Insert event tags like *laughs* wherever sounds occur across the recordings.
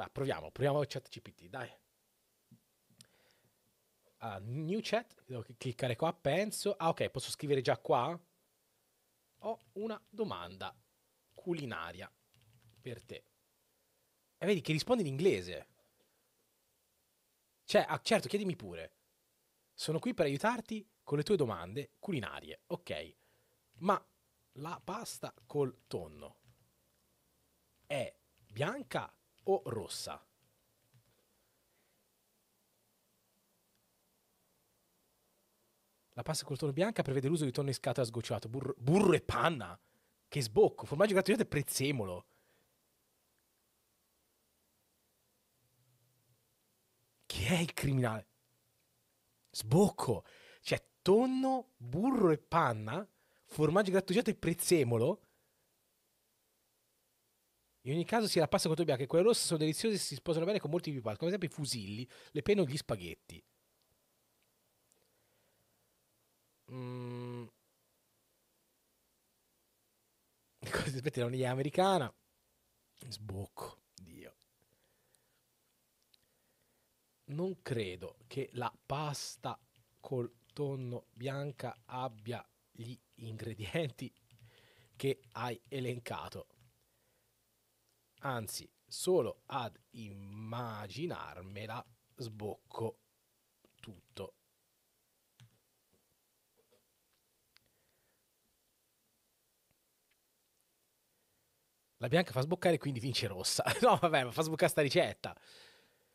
Ma proviamo, proviamo chat GPT, dai. Ah, new chat, devo cliccare qua, penso. Ah, ok, posso scrivere già qua? Ho una domanda culinaria per te. E vedi che risponde in inglese. Cioè, ah, certo, chiedimi pure. Sono qui per aiutarti con le tue domande culinarie. Ok. Ma la pasta col tonno è bianca o rossa? La pasta col tonno bianca prevede l'uso di tonno in scatola sgocciolato, burro, burro e panna. Che sbocco, formaggio grattugiato e prezzemolo. Chi è il criminale? Sbocco. Cioè, tonno, burro e panna, formaggio grattugiato e prezzemolo in ogni caso, sia la pasta con bianco che quella rosse sono deliziose e si sposano bene con molti più pasti, come ad esempio i fusilli, le penne o gli spaghetti. Mm. Le *laughs* cose aspetta, un'idea americana. Sbocco, Dio. Non credo che la pasta col tonno bianca abbia gli ingredienti che hai elencato anzi solo ad immaginarmela sbocco tutto. La bianca fa sboccare quindi vince rossa. *laughs* No, vabbè, ma fa sboccare sta ricetta.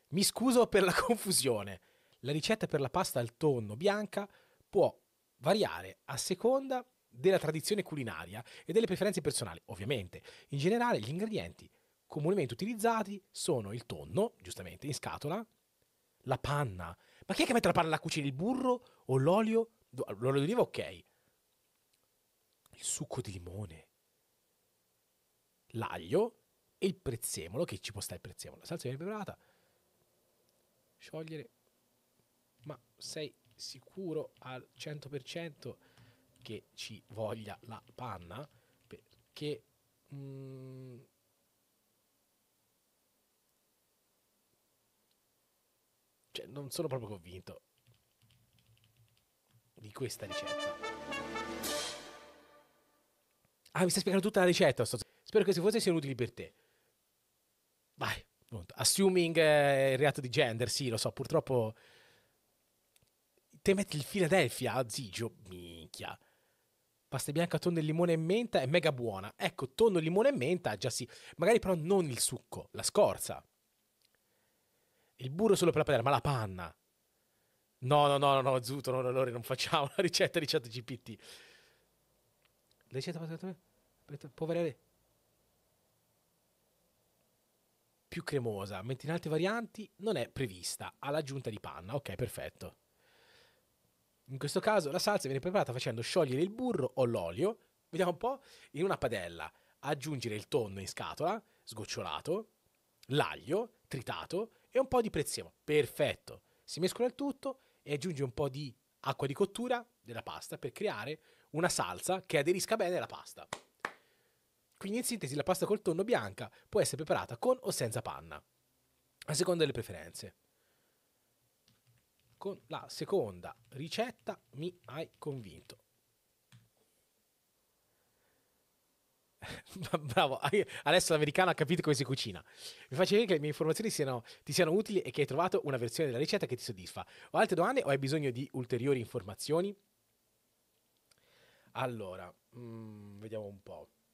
Mi scuso per la *laughs* confusione. La ricetta per la pasta al tonno bianca può variare a seconda della tradizione culinaria e delle preferenze personali. Ovviamente, in generale gli ingredienti comunemente utilizzati sono il tonno, giustamente, in scatola, la panna. Ma chi è che mette la panna alla cucina? Il burro o l'olio? L'olio d'oliva ok. Il succo di limone. L'aglio e il prezzemolo, che ci può stare il prezzemolo. La salsa viene preparata. Sciogliere. Ma sei sicuro al 100% che ci voglia la panna? Perché... Mm, Cioè, non sono proprio convinto di questa ricetta. Ah, mi stai spiegando tutta la ricetta. Sto... Spero che queste cose siano utili per te. Vai, pronto. Assuming eh, il reato di gender, sì, lo so, purtroppo... Te metti il Philadelphia, ah, Zigio, minchia. Pasta bianca, tonno e limone e menta è mega buona. Ecco, tonno, limone e menta, già sì. Magari però non il succo, la scorza il burro solo per la padella, ma la panna. No, no, no, no, no Zuto, no, no, non facciamo la ricetta di chat GPT. La ricetta può variare più cremosa, mentre in altre varianti non è prevista all'aggiunta di panna. Ok, perfetto. In questo caso la salsa viene preparata facendo sciogliere il burro o l'olio, vediamo un po', in una padella. Aggiungere il tonno in scatola, sgocciolato, l'aglio, tritato e un po' di prezzemolo. Perfetto. Si mescola il tutto e aggiunge un po' di acqua di cottura della pasta per creare una salsa che aderisca bene alla pasta. Quindi in sintesi la pasta col tonno bianca può essere preparata con o senza panna, a seconda delle preferenze. Con la seconda ricetta mi hai convinto. *laughs* Bravo, adesso l'americano ha capito come si cucina. Mi faccio vedere che le mie informazioni siano, ti siano utili e che hai trovato una versione della ricetta che ti soddisfa. Ho altre domande o hai bisogno di ulteriori informazioni? Allora, mm, vediamo un po'.